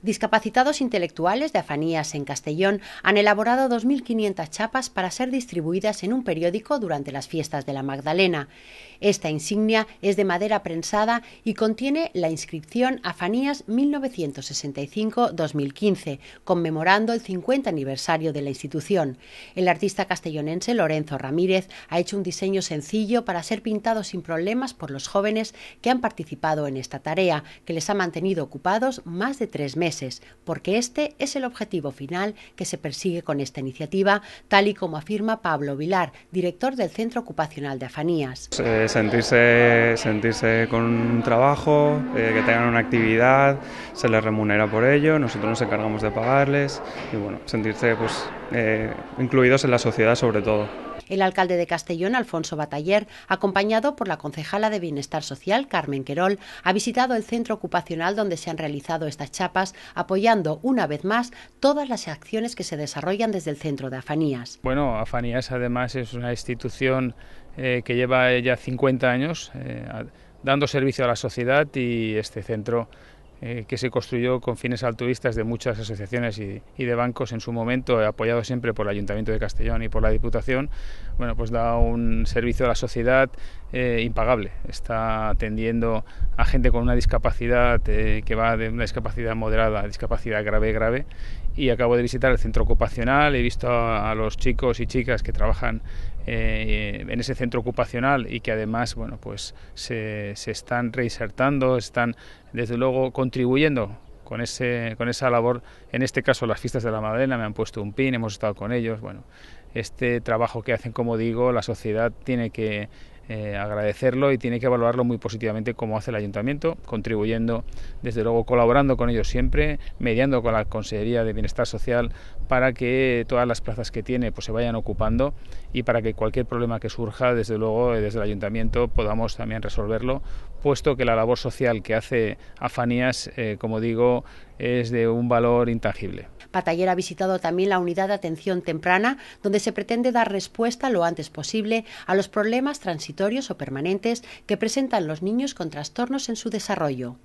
Discapacitados intelectuales de Afanías en Castellón han elaborado 2.500 chapas para ser distribuidas en un periódico durante las fiestas de la Magdalena. Esta insignia es de madera prensada y contiene la inscripción Afanías 1965-2015, conmemorando el 50 aniversario de la institución. El artista castellonense Lorenzo Ramírez ha hecho un diseño sencillo para ser pintado sin problemas por los jóvenes que han participado en esta tarea, que les ha mantenido ocupados más de tres meses porque este es el objetivo final que se persigue con esta iniciativa, tal y como afirma Pablo Vilar, director del Centro Ocupacional de Afanías. Eh, sentirse, sentirse con un trabajo, eh, que tengan una actividad, se les remunera por ello, nosotros nos encargamos de pagarles y bueno, sentirse pues, eh, incluidos en la sociedad sobre todo. El alcalde de Castellón, Alfonso Bataller, acompañado por la concejala de Bienestar Social, Carmen Querol, ha visitado el centro ocupacional donde se han realizado estas chapas, apoyando una vez más todas las acciones que se desarrollan desde el centro de Afanías. Bueno, Afanías además es una institución eh, que lleva ya 50 años eh, dando servicio a la sociedad y este centro eh, que se construyó con fines altruistas de muchas asociaciones y, de bancos en su momento, eh, apoyado siempre por el Ayuntamiento de Castellón y por la Diputación, bueno, pues da un servicio a la sociedad eh, impagable. Está atendiendo a gente con una discapacidad que va de una discapacidad moderada a discapacidad grave, grave. Y acabo de visitar el centro ocupacional, he visto a los chicos y chicas que trabajan eh, en ese centro ocupacional y que además bueno, pues se, se están reinsertando, están desde luego contribuyendo con, ese, con esa labor, en este caso las fiestas de la madena me han puesto un pin, hemos estado con ellos, bueno, este trabajo que hacen, como digo, la sociedad tiene que eh, agradecerlo y tiene que evaluarlo muy positivamente como hace el ayuntamiento, contribuyendo, desde luego colaborando con ellos siempre, mediando con la Consejería de Bienestar Social para que todas las plazas que tiene pues, se vayan ocupando y para que cualquier problema que surja, desde luego eh, desde el ayuntamiento podamos también resolverlo, puesto que la labor social que hace Afanías, eh, como digo, es de un valor intangible. Pataller ha visitado también la unidad de atención temprana, donde se pretende dar respuesta lo antes posible a los problemas transitorios o permanentes que presentan los niños con trastornos en su desarrollo.